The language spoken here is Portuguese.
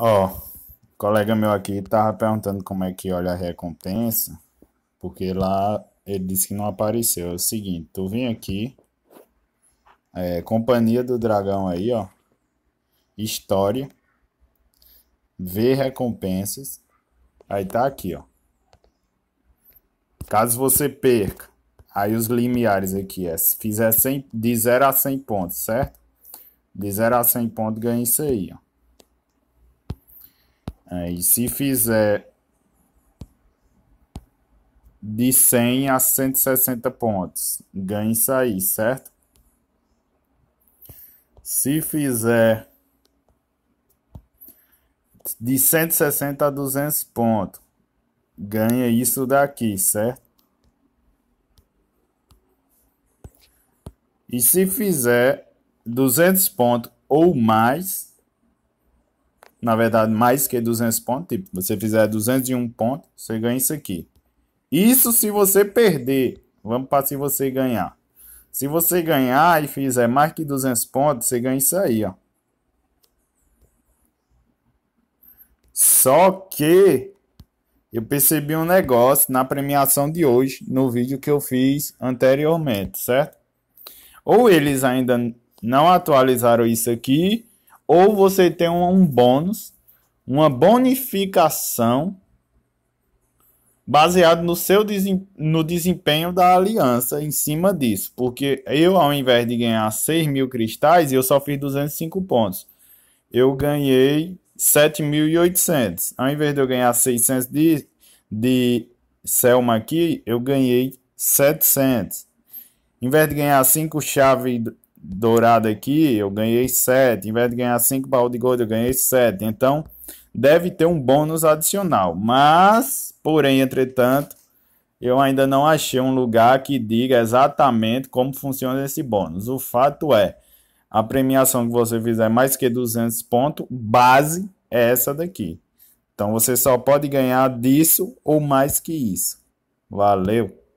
Ó, oh, colega meu aqui tava perguntando como é que olha a recompensa, porque lá ele disse que não apareceu. É o seguinte, tu vem aqui, é, Companhia do Dragão aí, ó, História, ver recompensas, aí tá aqui, ó. Caso você perca, aí os limiares aqui é, se fizer 100, de 0 a 100 pontos, certo? De 0 a 100 pontos ganha isso aí, ó. É, e se fizer de 100 a 160 pontos, ganha isso aí, certo? Se fizer de 160 a 200 pontos, ganha isso daqui, certo? E se fizer 200 pontos ou mais, na verdade, mais que 200 pontos. Tipo, você fizer 201 pontos, você ganha isso aqui. Isso se você perder. Vamos para se você ganhar. Se você ganhar e fizer mais que 200 pontos, você ganha isso aí, ó. Só que eu percebi um negócio na premiação de hoje, no vídeo que eu fiz anteriormente, certo? Ou eles ainda não atualizaram isso aqui, ou você tem um, um bônus, uma bonificação baseado no seu desem, no desempenho da aliança em cima disso. Porque eu, ao invés de ganhar 6 mil cristais, eu só fiz 205 pontos. Eu ganhei 7.800. Ao invés de eu ganhar 600 de, de Selma aqui, eu ganhei 700. Em vez de ganhar 5 chaves dourado aqui, eu ganhei 7. Em vez de ganhar 5 baú de gold, eu ganhei 7. Então, deve ter um bônus adicional. Mas, porém, entretanto, eu ainda não achei um lugar que diga exatamente como funciona esse bônus. O fato é, a premiação que você fizer é mais que 200 pontos, base é essa daqui. Então, você só pode ganhar disso ou mais que isso. Valeu!